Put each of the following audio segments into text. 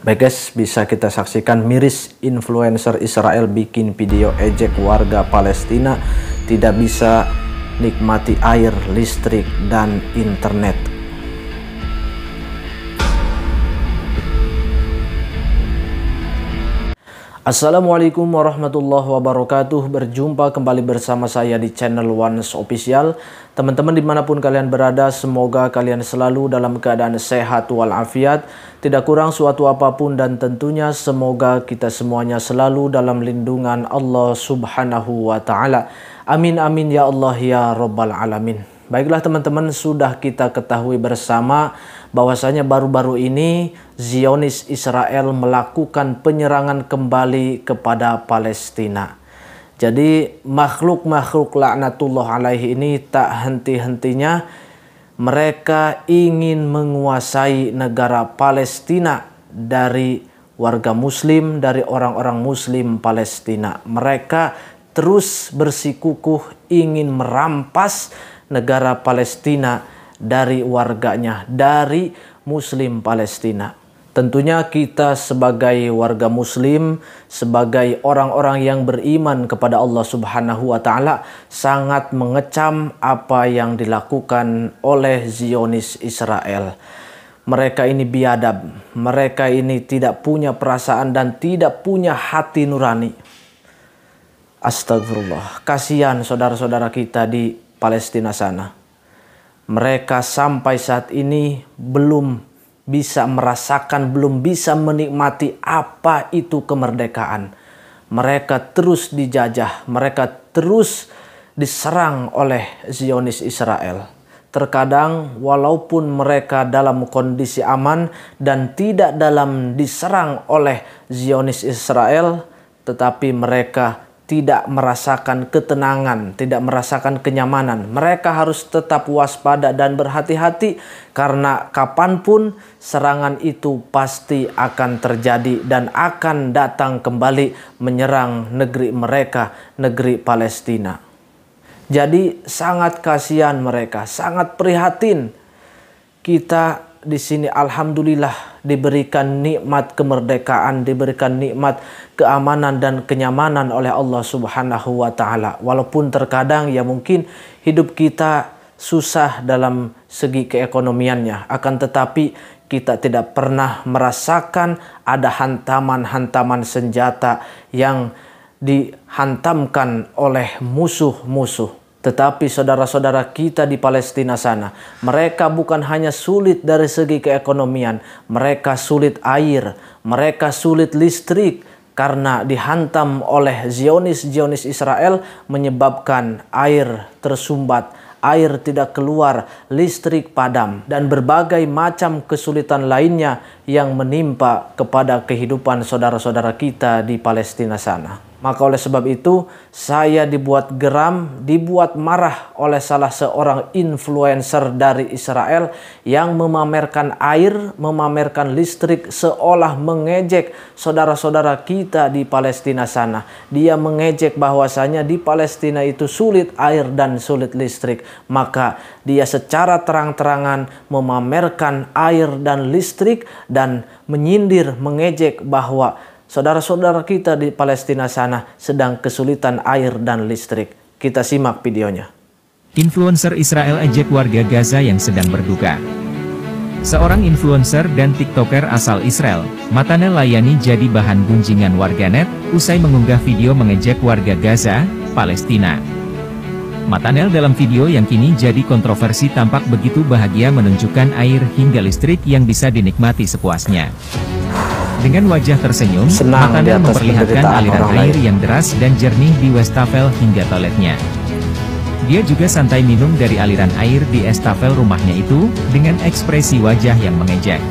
Baik guys, bisa kita saksikan miris influencer Israel bikin video ejek warga Palestina tidak bisa nikmati air, listrik, dan internet Assalamualaikum warahmatullahi wabarakatuh Berjumpa kembali bersama saya di channel Once Official Teman-teman dimanapun kalian berada Semoga kalian selalu dalam keadaan sehat walafiat Tidak kurang suatu apapun dan tentunya Semoga kita semuanya selalu dalam lindungan Allah subhanahu wa ta'ala Amin amin ya Allah ya Rabbal alamin Baiklah teman-teman, sudah kita ketahui bersama bahwasanya baru-baru ini Zionis Israel melakukan penyerangan kembali kepada Palestina. Jadi makhluk-makhluk laknatullah alaihi ini tak henti-hentinya mereka ingin menguasai negara Palestina dari warga muslim, dari orang-orang muslim Palestina. Mereka terus bersikukuh ingin merampas negara Palestina dari warganya, dari Muslim Palestina. Tentunya kita sebagai warga muslim, sebagai orang-orang yang beriman kepada Allah Subhanahu wa taala sangat mengecam apa yang dilakukan oleh Zionis Israel. Mereka ini biadab, mereka ini tidak punya perasaan dan tidak punya hati nurani. Astagfirullah. Kasihan saudara-saudara kita di Palestina sana. Mereka sampai saat ini belum bisa merasakan, belum bisa menikmati apa itu kemerdekaan. Mereka terus dijajah, mereka terus diserang oleh Zionis Israel. Terkadang, walaupun mereka dalam kondisi aman dan tidak dalam diserang oleh Zionis Israel, tetapi mereka tidak merasakan ketenangan, tidak merasakan kenyamanan. Mereka harus tetap waspada dan berhati-hati karena kapanpun serangan itu pasti akan terjadi dan akan datang kembali menyerang negeri mereka, negeri Palestina. Jadi sangat kasihan mereka, sangat prihatin. Kita di sini alhamdulillah diberikan nikmat kemerdekaan, diberikan nikmat keamanan dan kenyamanan oleh Allah Subhanahu wa taala. Walaupun terkadang ya mungkin hidup kita susah dalam segi keekonomiannya, akan tetapi kita tidak pernah merasakan ada hantaman-hantaman senjata yang dihantamkan oleh musuh-musuh tetapi saudara-saudara kita di Palestina sana, mereka bukan hanya sulit dari segi keekonomian, mereka sulit air, mereka sulit listrik karena dihantam oleh Zionis-Zionis Israel menyebabkan air tersumbat, air tidak keluar, listrik padam, dan berbagai macam kesulitan lainnya yang menimpa kepada kehidupan saudara-saudara kita di Palestina sana. Maka oleh sebab itu saya dibuat geram, dibuat marah oleh salah seorang influencer dari Israel yang memamerkan air, memamerkan listrik seolah mengejek saudara-saudara kita di Palestina sana. Dia mengejek bahwasanya di Palestina itu sulit air dan sulit listrik. Maka dia secara terang-terangan memamerkan air dan listrik dan menyindir, mengejek bahwa saudara-saudara kita di Palestina sana sedang kesulitan air dan listrik. Kita simak videonya. Influencer Israel ejek warga Gaza yang sedang berduka. Seorang influencer dan tiktoker asal Israel, Matane Layani jadi bahan gunjingan warganet, usai mengunggah video mengejek warga Gaza, Palestina. Matanel dalam video yang kini jadi kontroversi tampak begitu bahagia menunjukkan air hingga listrik yang bisa dinikmati sepuasnya. Dengan wajah tersenyum, Senang makanan memperlihatkan aliran air lain. yang deras dan jernih di wastafel hingga toiletnya. Dia juga santai minum dari aliran air di estafel rumahnya itu, dengan ekspresi wajah yang mengejek.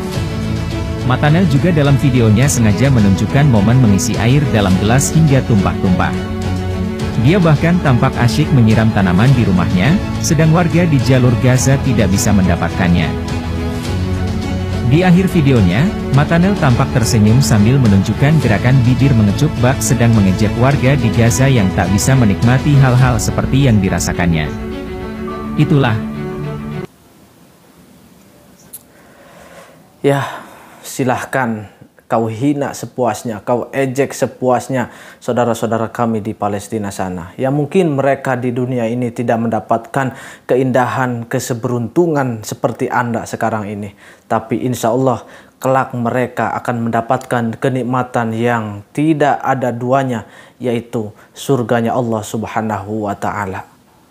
Matanel juga dalam videonya sengaja menunjukkan momen mengisi air dalam gelas hingga tumpah-tumpah. Dia bahkan tampak asyik menyiram tanaman di rumahnya, sedang warga di jalur Gaza tidak bisa mendapatkannya. Di akhir videonya, Matanel tampak tersenyum sambil menunjukkan gerakan bibir mengecup bak sedang mengejek warga di Gaza yang tak bisa menikmati hal-hal seperti yang dirasakannya. Itulah. Ya, silahkan kau hina sepuasnya, kau ejek sepuasnya saudara-saudara kami di Palestina sana. Ya mungkin mereka di dunia ini tidak mendapatkan keindahan, keseberuntungan seperti Anda sekarang ini. Tapi insya Allah kelak mereka akan mendapatkan kenikmatan yang tidak ada duanya, yaitu surganya Allah subhanahu wa ta'ala.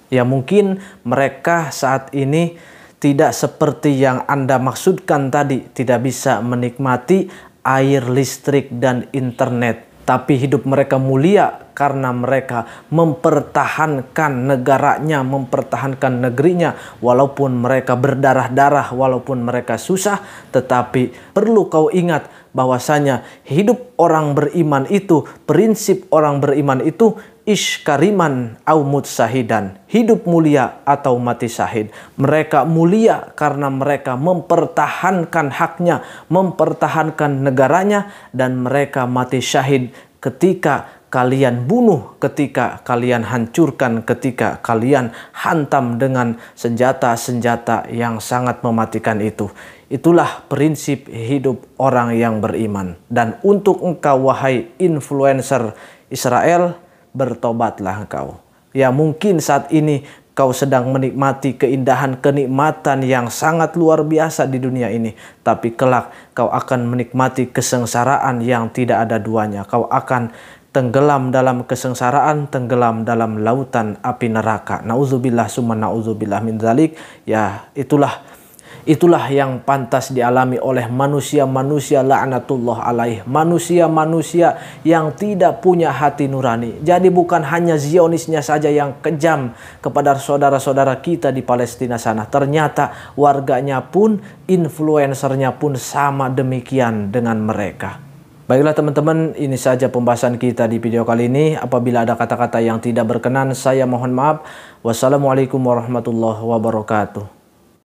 Ya mungkin mereka saat ini tidak seperti yang Anda maksudkan tadi, tidak bisa menikmati air, listrik, dan internet. Tapi hidup mereka mulia karena mereka mempertahankan negaranya, mempertahankan negerinya, walaupun mereka berdarah-darah, walaupun mereka susah. Tetapi perlu kau ingat bahwasanya hidup orang beriman itu, prinsip orang beriman itu Ish kariman au sahidan hidup mulia atau mati sahid. Mereka mulia karena mereka mempertahankan haknya, mempertahankan negaranya dan mereka mati syahid ketika kalian bunuh, ketika kalian hancurkan, ketika kalian hantam dengan senjata-senjata yang sangat mematikan itu. Itulah prinsip hidup orang yang beriman. Dan untuk engkau wahai influencer Israel, bertobatlah engkau. Ya mungkin saat ini kau sedang menikmati keindahan kenikmatan yang sangat luar biasa di dunia ini. Tapi kelak kau akan menikmati kesengsaraan yang tidak ada duanya. Kau akan tenggelam dalam kesengsaraan, tenggelam dalam lautan api neraka. Nauzubillah summa nauzubillah min zalik. Ya, itulah Itulah yang pantas dialami oleh manusia-manusia la'natullah alaih. Manusia-manusia yang tidak punya hati nurani. Jadi bukan hanya Zionisnya saja yang kejam kepada saudara-saudara kita di Palestina sana. Ternyata warganya pun, influencernya pun sama demikian dengan mereka. Baiklah teman-teman, ini saja pembahasan kita di video kali ini. Apabila ada kata-kata yang tidak berkenan, saya mohon maaf. Wassalamualaikum warahmatullahi wabarakatuh.